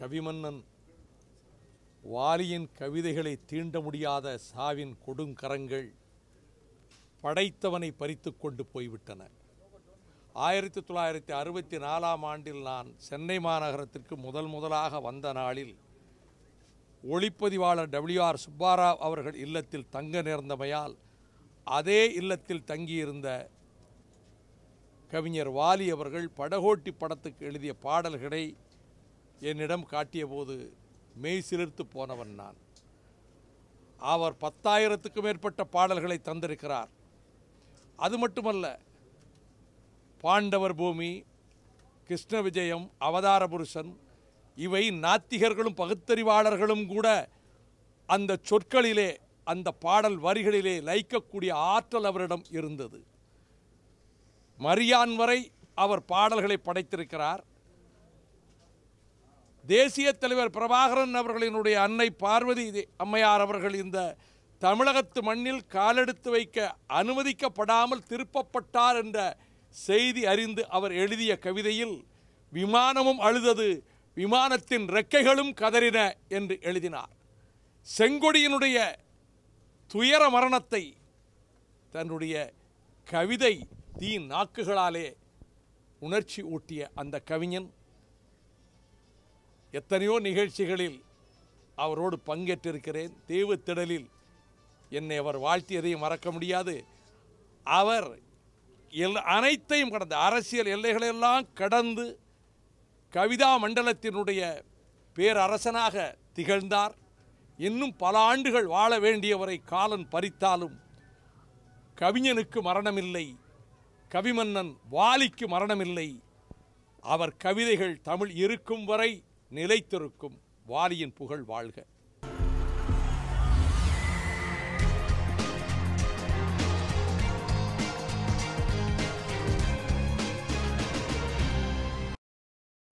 கவிமன்னன் வாலியின் கவிதைகளை தீண்ட முடியாத சாவின் கொடுங்கரங்கள் படைத்தவனை பறித்து கொண்டு போய்விட்டன ஆயிரத்தி தொள்ளாயிரத்தி அறுபத்தி நாலாம் ஆண்டில் நான் சென்னை மாநகரத்திற்கு முதல் முதலாக வந்த நாளில் ஒளிப்பதிவாளர் டபிள்யூ ஆர் சுப்பாராவ் அவர்கள் இல்லத்தில் தங்க நேர்ந்தமையால் அதே இல்லத்தில் தங்கியிருந்த கவிஞர் வாலி அவர்கள் படகோட்டி படத்துக்கு எழுதிய பாடல்களை என்னிடம் காட்டிய போது மெய் சிலிர்த்து போனவன் நான் அவர் பத்தாயிரத்துக்கும் மேற்பட்ட பாடல்களை தந்திருக்கிறார் அது மட்டுமல்ல பாண்டவர் பூமி கிருஷ்ண விஜயம் அவதார புருஷன் இவை நாத்திகர்களும் பகுத்தறிவாளர்களும் கூட அந்த சொற்களிலே அந்த பாடல் வரிகளிலே லயிக்கக்கூடிய ஆற்றல் அவரிடம் இருந்தது மரியான் வரை அவர் பாடல்களை படைத்திருக்கிறார் தேசிய தலைவர் பிரபாகரன் அவர்களினுடைய அன்னை பார்வதி அம்மையார் அவர்கள் இந்த தமிழகத்து மண்ணில் காலெடுத்து வைக்க அனுமதிக்கப்படாமல் திருப்பப்பட்டார் என்ற செய்தி அறிந்து அவர் எழுதிய கவிதையில் விமானமும் அழுதது விமானத்தின் ரெக்கைகளும் கதறின என்று எழுதினார் செங்கொடியினுடைய துயர மரணத்தை தன்னுடைய கவிதை தீ நாக்குகளாலே உணர்ச்சி ஊட்டிய அந்த கவிஞன் எத்தனையோ நிகழ்ச்சிகளில் அவரோடு பங்கேற்றிருக்கிறேன் தேவு திடலில் என்னை அவர் வாழ்த்தியதையும் மறக்க முடியாது அவர் எல் அனைத்தையும் கடந்த அரசியல் எல்லைகளெல்லாம் கடந்து கவிதா மண்டலத்தினுடைய பேரரசனாக திகழ்ந்தார் இன்னும் பல ஆண்டுகள் வாழ வேண்டியவரை காலன் பறித்தாலும் கவிஞனுக்கு மரணமில்லை கவிமன்னன் வாலிக்கு மரணமில்லை அவர் கவிதைகள் தமிழ் இருக்கும் வரை நிலைத்திருக்கும் வாரியின் புகழ் வாழ்க